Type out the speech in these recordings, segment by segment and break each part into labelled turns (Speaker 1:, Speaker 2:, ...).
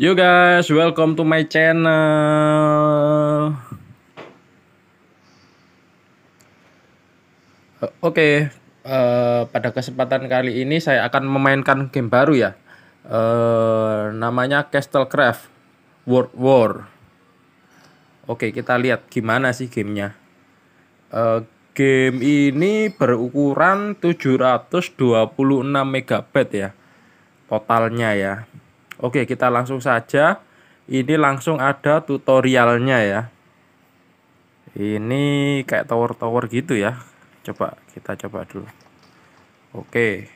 Speaker 1: Yo guys, welcome to my channel. Eh, oke, okay, uh, eh, pada kesempatan kali ini saya akan memainkan game baru ya. Uh, namanya Castlecraft World War. Oke, okay, kita lihat gimana sih gamenya. Uh, game ini berukuran 726 MB ya. Totalnya ya. Oke, kita langsung saja. Ini langsung ada tutorialnya ya. Ini kayak tower-tower gitu ya. Coba kita coba dulu. Oke.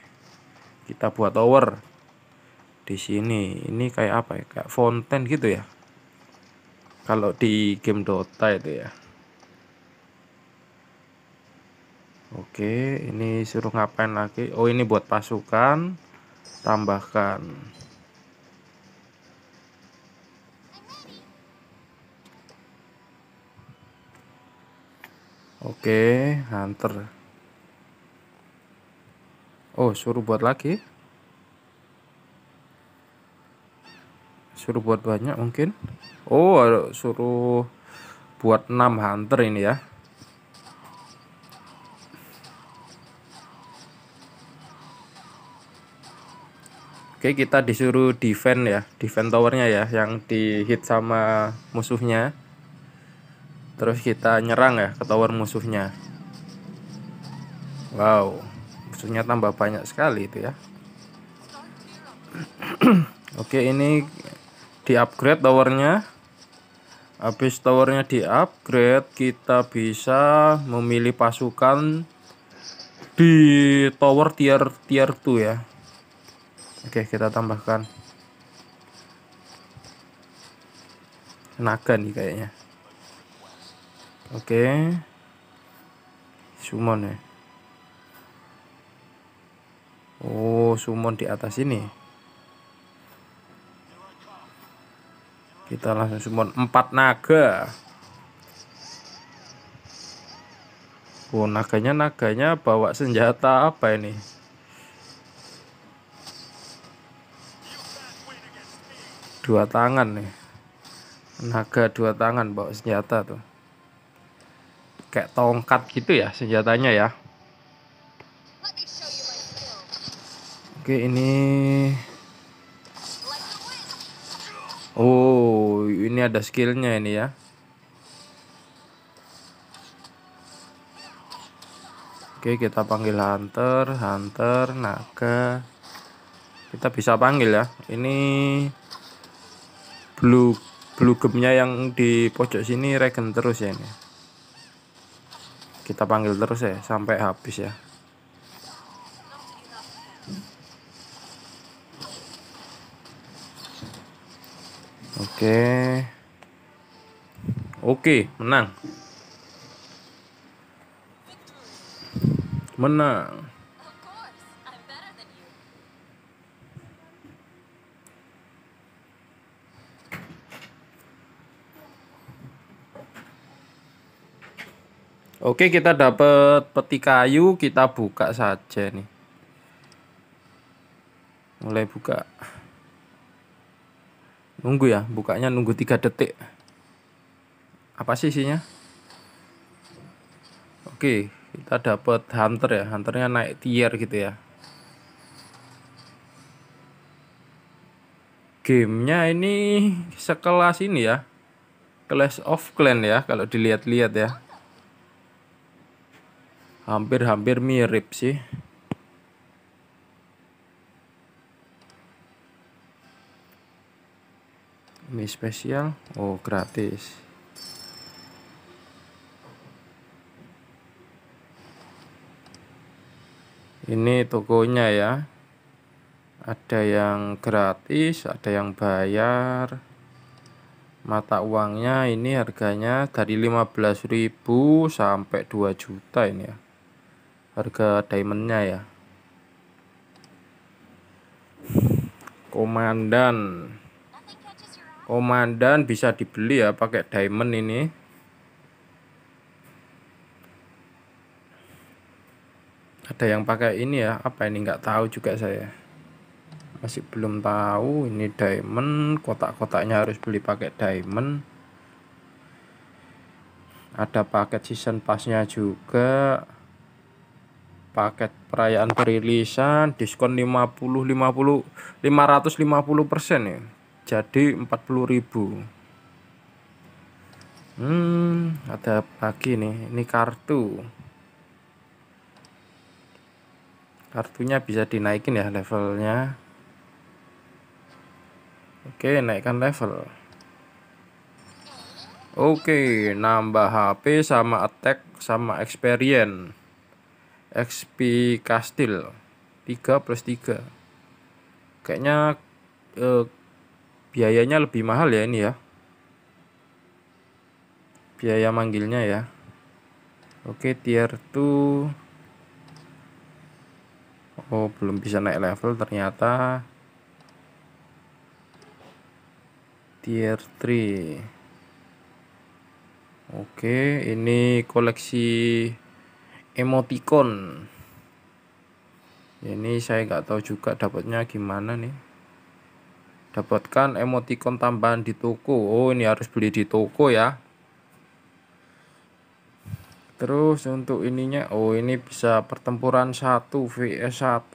Speaker 1: Kita buat tower. Di sini ini kayak apa ya? Kayak fonten gitu ya. Kalau di game Dota itu ya. Oke, ini suruh ngapain lagi? Oh, ini buat pasukan. Tambahkan. Oke, hunter. Oh, suruh buat lagi. Suruh buat banyak mungkin. Oh, suruh buat 6 hunter ini ya. Oke, kita disuruh defend ya, defend towernya ya yang di hit sama musuhnya terus kita nyerang ya ke tower musuhnya wow musuhnya tambah banyak sekali itu ya oke ini di upgrade towernya habis towernya di upgrade kita bisa memilih pasukan di tower tier tier 2 ya oke kita tambahkan naga nih kayaknya Oke. Summon ya. Oh, summon di atas ini. Kita langsung summon 4 naga. Oh, naganya naganya bawa senjata apa ini? Dua tangan nih. Naga dua tangan bawa senjata tuh kayak tongkat gitu ya senjatanya ya oke ini oh ini ada skillnya ini ya oke kita panggil hunter hunter naga kita bisa panggil ya ini blue blue gemnya yang di pojok sini regen terus ya ini kita panggil terus ya sampai habis ya oke oke menang menang Oke, kita dapat peti kayu, kita buka saja nih. Mulai buka. Nunggu ya, bukanya nunggu tiga detik. Apa sih isinya? Oke, kita dapat hunter ya. Hunternya naik tier gitu ya. Gamenya ini sekelas ini ya. Clash of Clan ya kalau dilihat-lihat ya hampir-hampir mirip sih ini spesial oh gratis ini tokonya ya ada yang gratis ada yang bayar mata uangnya ini harganya dari 15.000 sampai 2 juta ini ya harga diamondnya ya komandan komandan bisa dibeli ya pakai diamond ini ada yang pakai ini ya apa ini nggak tahu juga saya masih belum tahu ini diamond kotak-kotaknya harus beli pakai diamond ada paket season passnya juga paket perayaan perilisan diskon 50 50 550 persen ya jadi 40 ribu hmm ada lagi nih ini kartu kartunya bisa dinaikin ya levelnya oke naikkan level oke nambah HP sama attack sama experience XP Kastil 3 plus 3 kayaknya eh, biayanya lebih mahal ya ini ya biaya manggilnya ya oke tier 2 oh belum bisa naik level ternyata tier 3 oke ini koleksi emoticon ya, ini saya nggak tahu juga dapatnya gimana nih dapatkan emoticon tambahan di toko oh ini harus beli di toko ya terus untuk ininya oh ini bisa pertempuran 1 vs 1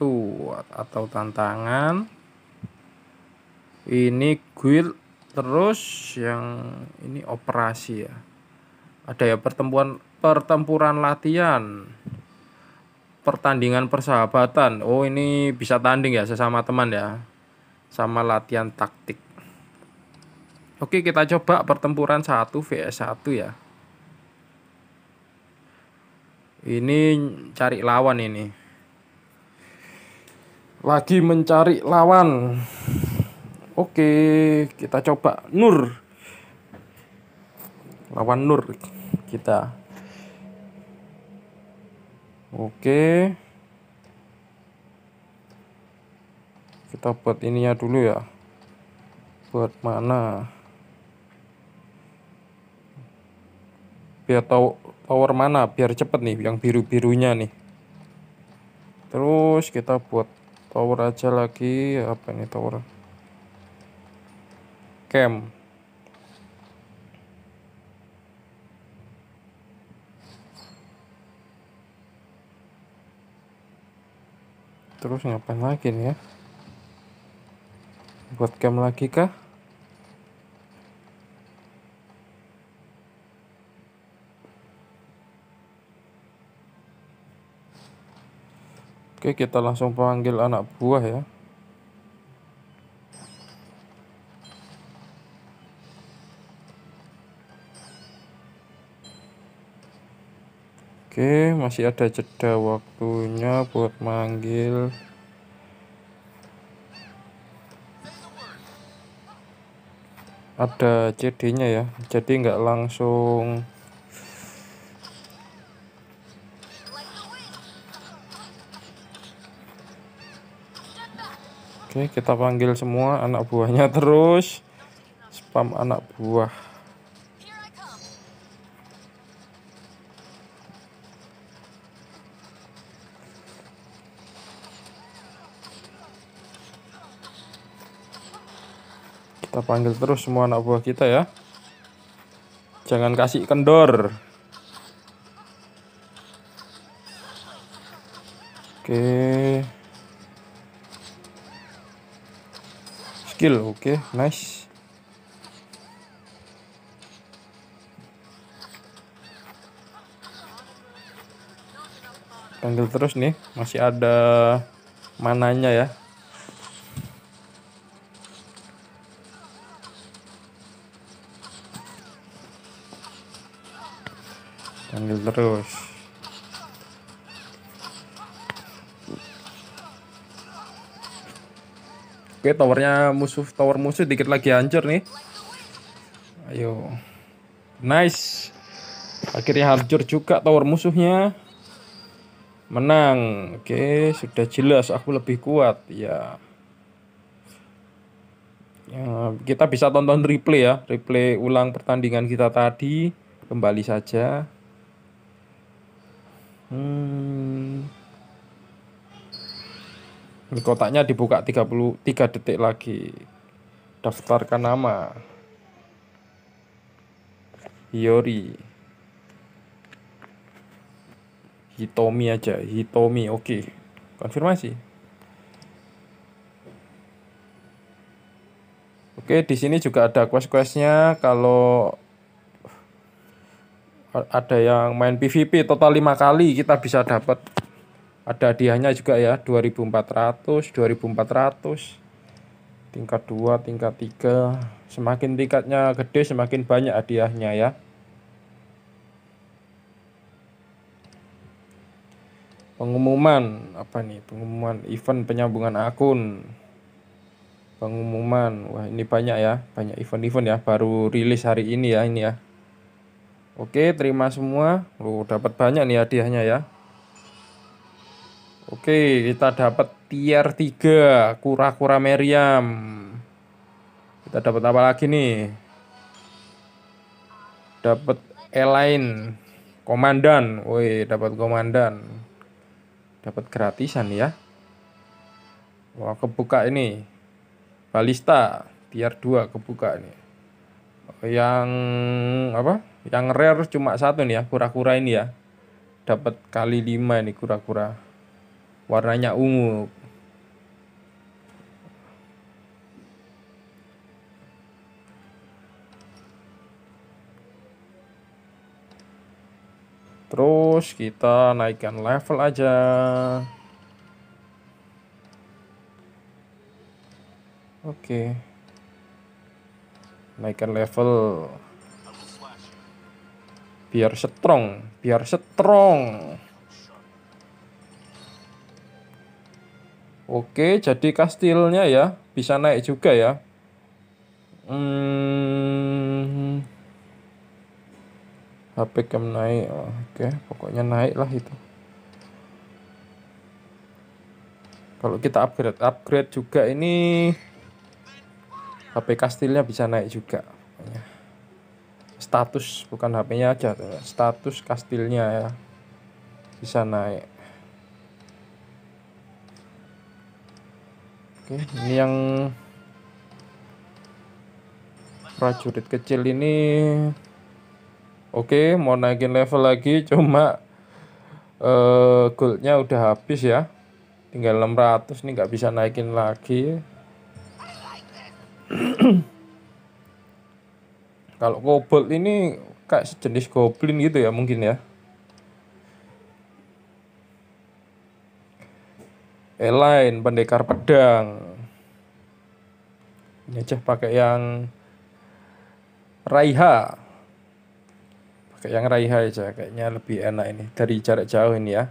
Speaker 1: atau tantangan ini guild terus yang ini operasi ya ada ya pertempuran pertempuran latihan pertandingan persahabatan oh ini bisa tanding ya sesama teman ya sama latihan taktik oke kita coba pertempuran 1 vs 1 ya ini cari lawan ini lagi mencari lawan oke kita coba Nur lawan Nur kita Oke. Kita buat ininya dulu ya. Buat mana? Biar tahu tower mana, biar cepet nih yang biru-birunya nih. Terus kita buat tower aja lagi, apa ini tower? Camp. terus ngapain lagi nih ya buat cam lagi kah Oke, kita langsung panggil anak buah ya. Oke, masih ada jeda waktunya buat manggil ada CD-nya ya. Jadi nggak langsung Oke, kita panggil semua anak buahnya terus spam anak buah. Kita panggil terus semua anak buah kita ya. Jangan kasih kendor. Oke. Skill, oke, nice. Panggil terus nih, masih ada mananya ya. terus Oke towernya musuh tower musuh dikit lagi hancur nih ayo nice akhirnya hancur juga tower musuhnya menang oke sudah jelas aku lebih kuat ya Ya, kita bisa tonton replay ya, replay ulang pertandingan kita tadi. Kembali saja Hmm. Kotaknya dibuka 33 detik lagi. Daftarkan nama. Hiyori. Hitomi aja, Hitomi. Oke. Okay. Konfirmasi. Oke, okay, di sini juga ada quest-questnya. Kalau ada yang main PVP total lima kali kita bisa dapat ada hadiahnya juga ya 2400 2400 tingkat 2 tingkat 3 semakin tingkatnya gede semakin banyak hadiahnya ya pengumuman apa nih pengumuman event penyambungan akun pengumuman wah ini banyak ya banyak event-event ya baru rilis hari ini ya ini ya Oke, terima semua. Lu dapat banyak nih hadiahnya ya. Oke, kita dapat tier 3 kura-kura Meriam. Kita dapat apa lagi nih? Dapat Elaine komandan. Woi, dapat komandan. Dapat gratisan ya. Wah, kebuka ini. Balista tier 2 kebuka ini. Yang apa? Yang rare cuma satu nih ya, kura-kura ini ya. Dapat kali lima ini kura-kura. Warnanya ungu. Terus kita naikkan level aja. Oke. Okay. Naikkan level biar strong biar strong Oke, jadi kastilnya ya bisa naik juga ya. Hmm, HP cam naik, oh, oke, pokoknya naik lah itu. Kalau kita upgrade, upgrade juga ini HP kastilnya bisa naik juga. Pokoknya status bukan HP-nya aja ya. status kastilnya ya bisa naik oke ini yang prajurit kecil ini oke mau naikin level lagi cuma uh, goldnya udah habis ya tinggal 600 nih nggak bisa naikin lagi Kalau kobold ini kayak sejenis goblin gitu ya mungkin ya. Elaine, pendekar pedang. Ini aja pakai yang Raiha. Pakai yang Raiha aja kayaknya lebih enak ini dari jarak jauh ini ya.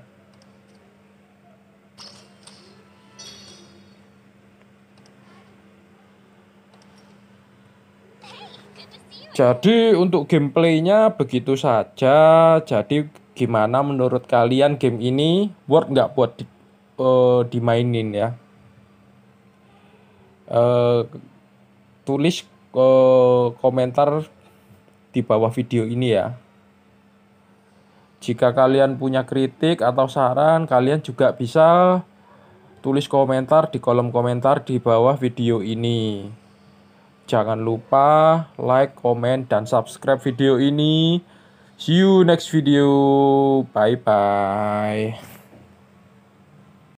Speaker 1: Jadi untuk gameplaynya begitu saja. Jadi gimana menurut kalian game ini worth nggak buat di, uh, dimainin ya? Uh, tulis uh, komentar di bawah video ini ya. Jika kalian punya kritik atau saran, kalian juga bisa tulis komentar di kolom komentar di bawah video ini. Jangan lupa like, comment, dan subscribe video ini. See you next video. Bye-bye.